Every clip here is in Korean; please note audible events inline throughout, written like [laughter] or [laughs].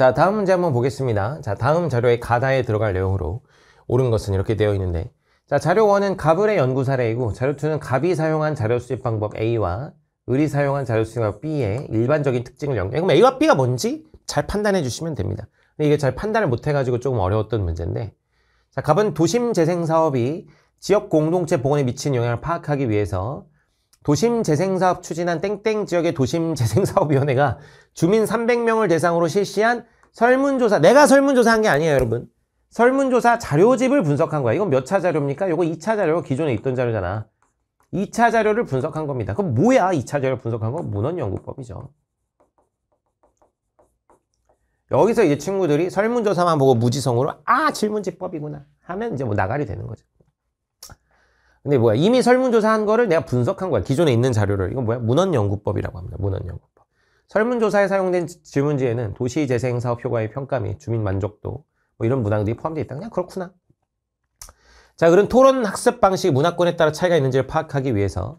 자 다음 문제 한번 보겠습니다 자 다음 자료의 가다에 들어갈 내용으로 옳은 것은 이렇게 되어 있는데 자 자료 1은 가불의 연구 사례이고 자료 2는 갑이 사용한 자료 수집 방법 A와 을이 사용한 자료 수집 방법 B의 일반적인 특징을 연구 그럼 뭐 A와 B가 뭔지 잘 판단해 주시면 됩니다 근데 이게 잘 판단을 못 해가지고 조금 어려웠던 문제인데 자 갑은 도심 재생 사업이 지역 공동체 복원에 미친 영향을 파악하기 위해서 도심재생사업 추진한 땡땡 지역의 도심재생사업위원회가 [laughs] 주민 300명을 대상으로 실시한 설문조사 내가 설문조사한 게 아니에요 여러분 설문조사 자료집을 분석한 거야 이건 몇 차 자료입니까? 이거 2차 자료가 기존에 있던 자료잖아 2차 자료를 분석한 겁니다 그럼 뭐야 2차 자료 분석한 거? 문헌연구법이죠 여기서 이제 친구들이 설문조사만 보고 무지성으로 아 질문지법이구나 하면 이제 뭐 나가리 되는 거죠 근데 뭐야 이미 설문조사한 거를 내가 분석한 거야 기존에 있는 자료를 이건 뭐야 문헌연구법이라고 합니다 문헌연구법 설문조사에 사용된 질문지에는 도시재생사업 효과의 평가 및 주민 만족도 뭐 이런 문항들이 포함되어 있다 그냥 그렇구나 자그런 토론 학습 방식 문화권에 따라 차이가 있는지를 파악하기 위해서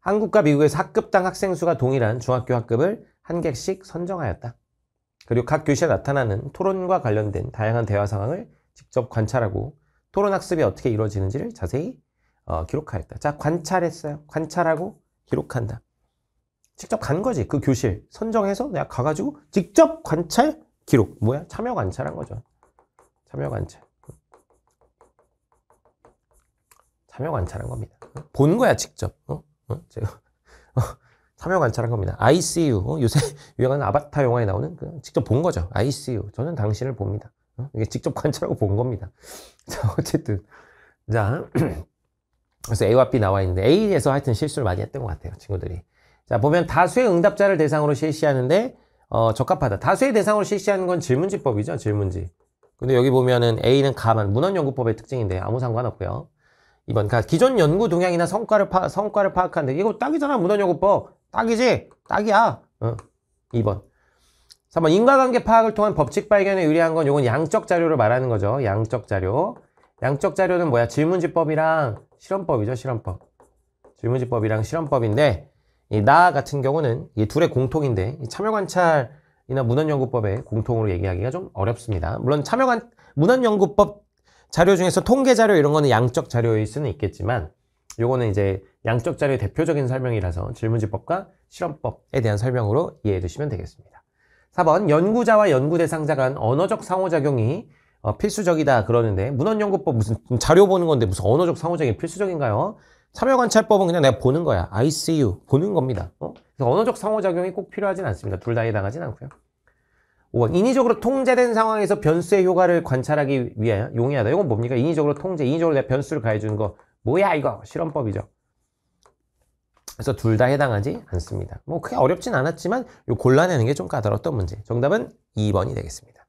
한국과 미국에서 학급당 학생 수가 동일한 중학교 학급을 한 개씩 선정하였다 그리고 각 교시에 나타나는 토론과 관련된 다양한 대화 상황을 직접 관찰하고 토론 학습이 어떻게 이루어지는지를 자세히 어, 기록하였다. 자, 관찰했어요. 관찰하고 기록한다. 직접 간 거지. 그 교실 선정해서 내가 가가지고 직접 관찰 기록. 뭐야? 참여 관찰한 거죠. 참여 관찰. 참여 관찰한 겁니다. 본 거야, 직접. 어? 어? 제가 [laughs] 어, 참여 관찰한 겁니다. ICU. 어? 요새 [laughs] 유행하는 아바타 영화에 나오는 그 직접 본 거죠. ICU. 저는 당신을 봅니다. 어? 이게 직접 관찰하고 본 겁니다. [laughs] 자, 어쨌든. 자. [clears throat] 그래서 A와 B 나와 있는데 A에서 하여튼 실수를 많이 했던 것 같아요 친구들이 자 보면 다수의 응답자를 대상으로 실시하는데 어, 적합하다 다수의 대상으로 실시하는 건 질문지법이죠 질문지 근데 여기 보면은 A는 가만 문헌연구법의 특징인데 아무 상관없고요 이번 가 기존 연구 동향이나 성과를 파, 성과를 파악하는데 이거 딱이잖아 문헌연구법 딱이지 딱이야 어. 2번 3번 인과관계 파악을 통한 법칙 발견에 유리한 건 이건 양적 자료를 말하는 거죠 양적 자료 양적 자료는 뭐야 질문지법이랑 실험법이죠, 실험법. 질문지법이랑 실험법인데 이 나 같은 경우는 이 둘의 공통인데 참여관찰이나 문헌연구법의 공통으로 얘기하기가 좀 어렵습니다. 물론 참여관 문헌연구법 자료 중에서 통계 자료 이런 거는 양적 자료일 수는 있겠지만 요거는 이제 양적 자료의 대표적인 설명이라서 질문지법과 실험법에 대한 설명으로 이해해 두시면 되겠습니다. 4번 연구자와 연구 대상자 간 언어적 상호작용이 어, 필수적이다 그러는데 문헌연구법 무슨 자료 보는 건데 무슨 언어적 상호작용이 필수적인가요? 참여관찰법은 그냥 내가 보는 거야. I see you. 보는 겁니다. 어? 언어적 상호작용이 꼭 필요하진 않습니다. 둘 다해 당하진 않고요. 5번. 인위적으로 통제된 상황에서 변수의 효과를 관찰하기 위해 용이하다. 이건 뭡니까? 인위적으로 통제, 인위적으로 내 변수를 가해주는 거. 뭐야 이거? 실험법이죠. 그래서 둘 다 해당하지 않습니다. 뭐 크게 어렵진 않았지만 요 골라내는 게 좀 까다로웠던 문제. 정답은 2번이 되겠습니다.